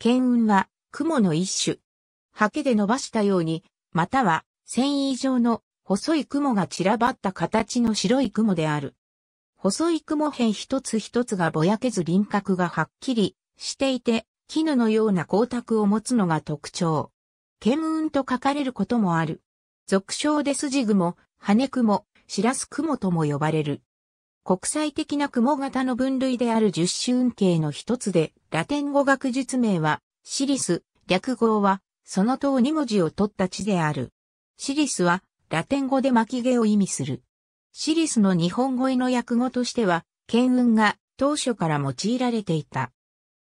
剣雲は、雲の一種。刷毛で伸ばしたように、または、繊維状の細い雲が散らばった形の白い雲である。細い雲辺一つ一つがぼやけず輪郭がはっきりしていて、絹のような光沢を持つのが特徴。剣雲と書かれることもある。俗称で筋雲、羽雲、しらす雲とも呼ばれる。国際的な雲型の分類である十種運慶の一つで、ラテン語学術名は、シリス、略号は、その等2文字を取った地である。シリスは、ラテン語で巻き毛を意味する。シリスの日本語への訳語としては、剣雲が当初から用いられていた。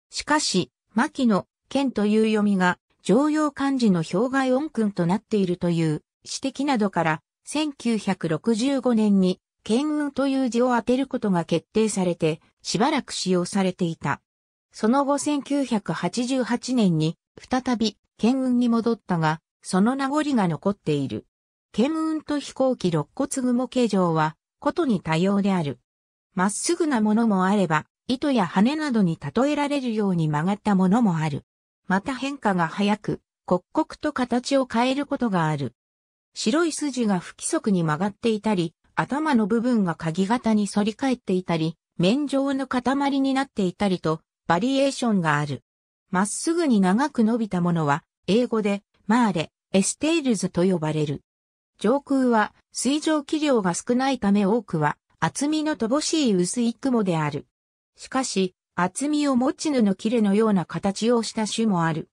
しかし、牧野、剣という読みが、常用漢字の表外音訓となっているという指摘などから、1965年に剣雲という字を当てることが決定されて、しばらく使用されていた。その後1988年に、再び、剣雲に戻ったが、その名残が残っている。剣雲と飛行機肋骨雲形状は、ことに多様である。まっすぐなものもあれば、糸や羽などに例えられるように曲がったものもある。また変化が早く、刻々と形を変えることがある。白い筋が不規則に曲がっていたり、頭の部分が鍵型に反り返っていたり、面状の塊になっていたりと、バリエーションがある。まっすぐに長く伸びたものは、英語で、マーレ、エステイルズと呼ばれる。上空は、水蒸気量が少ないため多くは、厚みの乏しい薄い雲である。しかし、厚みを持ち布の切れのような形をした種もある。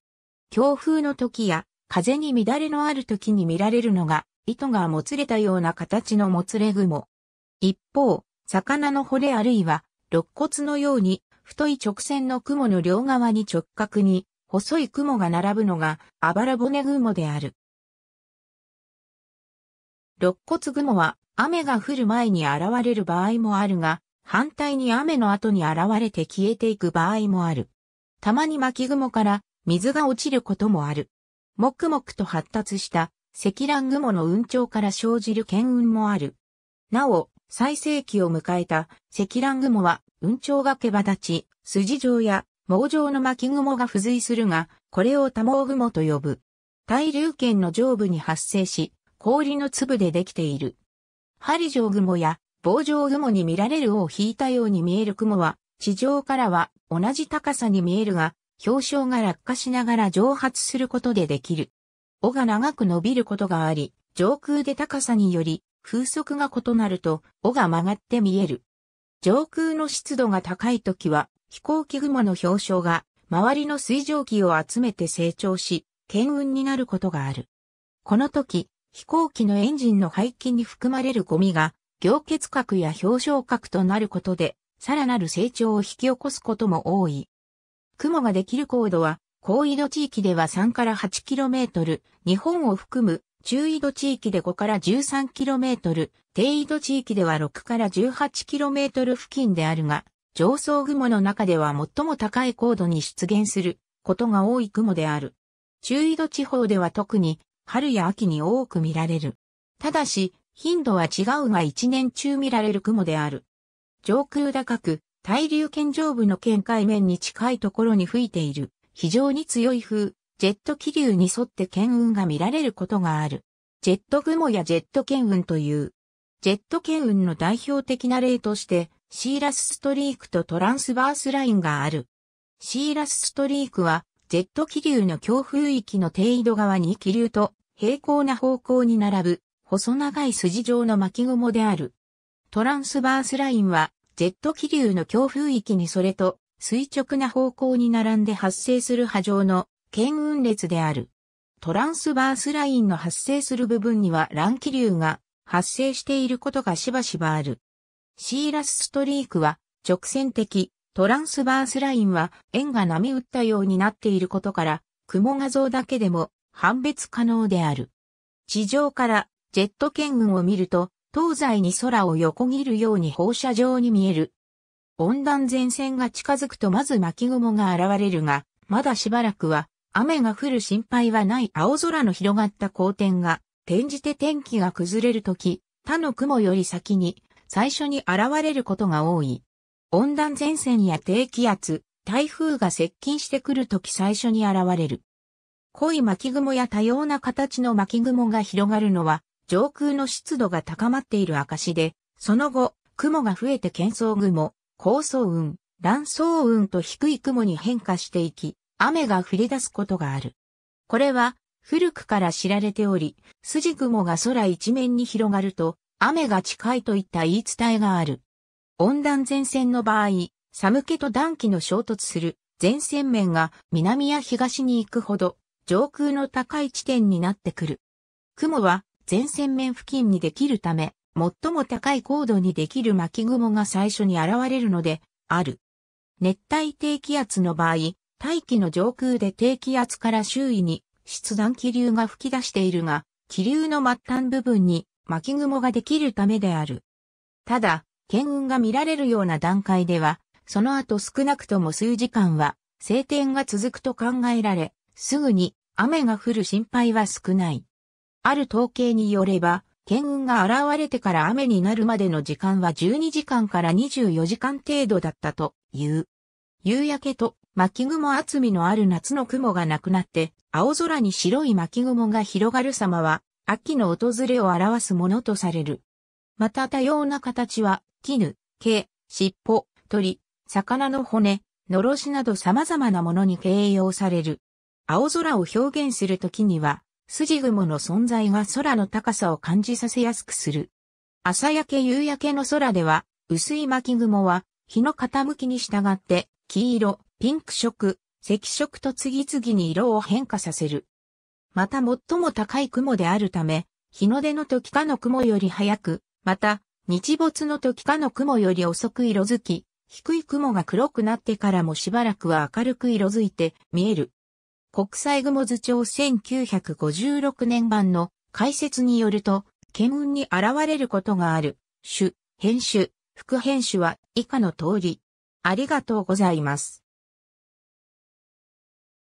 強風の時や風に乱れのある時に見られるのが糸がもつれたような形のもつれ雲。一方、魚の骨あるいは、肋骨のように、太い直線の雲の両側に直角に、細い雲が並ぶのが、あばら骨雲である。肋骨雲は、雨が降る前に現れる場合もあるが、反対に雨の後に現れて消えていく場合もある。たまに巻雲から水が落ちることもある。もくもくと発達した積乱雲の雲頂から生じる見雲もある。なお、最盛期を迎えた積乱雲は雲頂がけば立ち、筋状や網状の巻雲が付随するが、これを多毛雲と呼ぶ。大流圏の上部に発生し、氷の粒でできている。針状雲や棒状雲に見られる尾を引いたように見える雲は、地上からは同じ高さに見えるが、氷床が落下しながら蒸発することでできる。尾が長く伸びることがあり、上空で高さにより風速が異なると尾が曲がって見える。上空の湿度が高い時は飛行機雲の氷床が周りの水蒸気を集めて成長し、剣運になることがある。この時、飛行機のエンジンの排気に含まれるゴミが凝結核や氷床核となることで、さらなる成長を引き起こすことも多い。雲ができる高度は高緯度地域では3から 8km、日本を含む中緯度地域で5から 13km、低緯度地域では6から 18km 付近であるが、上層雲の中では最も高い高度に出現することが多い雲である。中緯度地方では特に春や秋に多く見られる。ただし、頻度は違うが一年中見られる雲である。上空高く、対流圏上部の圏海面に近いところに吹いている。非常に強い風、ジェット気流に沿って剣雲が見られることがある。ジェット雲やジェット剣雲という。ジェット剣雲の代表的な例として、シーラスストリークとトランスバースラインがある。シーラスストリークは、ジェット気流の強風域の低緯度側に気流と平行な方向に並ぶ、細長い筋状の巻雲である。トランスバースラインは、ジェット気流の強風域にそれと垂直な方向に並んで発生する波状の剣雲列である。トランスバースラインの発生する部分には乱気流が発生していることがしばしばある。シーラスストリークは直線的、トランスバースラインは円が波打ったようになっていることから、雲画像だけでも判別可能である。地上からジェット剣雲を見ると、東西に空を横切るように放射状に見える温暖前線が近づくとまず巻雲が現れるが、まだしばらくは雨が降る心配はない青空の広がった光点が、転じて天気が崩れるとき、他の雲より先に最初に現れることが多い。温暖前線や低気圧、台風が接近してくるとき最初に現れる。濃い巻雲や多様な形の巻雲が広がるのは、上空の湿度が高まっている証で、その後、雲が増えて喧騒雲、高層雲、乱層雲と低い雲に変化していき、雨が降り出すことがある。これは古くから知られており、筋雲が空一面に広がると、雨が近いといった言い伝えがある。温暖前線の場合、寒気と暖気の衝突する前線面が南や東に行くほど上空の高い地点になってくる。雲は前線面付近にできるため、最も高い高度にできる巻雲が最初に現れるので、ある。熱帯低気圧の場合、大気の上空で低気圧から周囲に出弾気流が吹き出しているが、気流の末端部分に巻雲ができるためである。ただ、剣雲が見られるような段階では、その後少なくとも数時間は晴天が続くと考えられ、すぐに雨が降る心配は少ない。ある統計によれば、剣雲が現れてから雨になるまでの時間は12時間から24時間程度だったという。夕焼けと巻雲厚みのある夏の雲がなくなって、青空に白い巻雲が広がる様は、秋の訪れを表すものとされる。また多様な形は、絹、毛、尻尾、鳥、魚の骨、のろしなど様々なものに形容される。青空を表現するときには、筋雲の存在が空の高さを感じさせやすくする。朝焼け夕焼けの空では、薄い巻雲は、日の傾きに従って、黄色、ピンク色、赤色と次々に色を変化させる。また最も高い雲であるため、日の出の時かの雲より早く、また、日没の時かの雲より遅く色づき、低い雲が黒くなってからもしばらくは明るく色づいて見える。国際雲図帳1956年版の解説によると、見運に現れることがある、種、編集、副編集は以下の通り。ありがとうございます。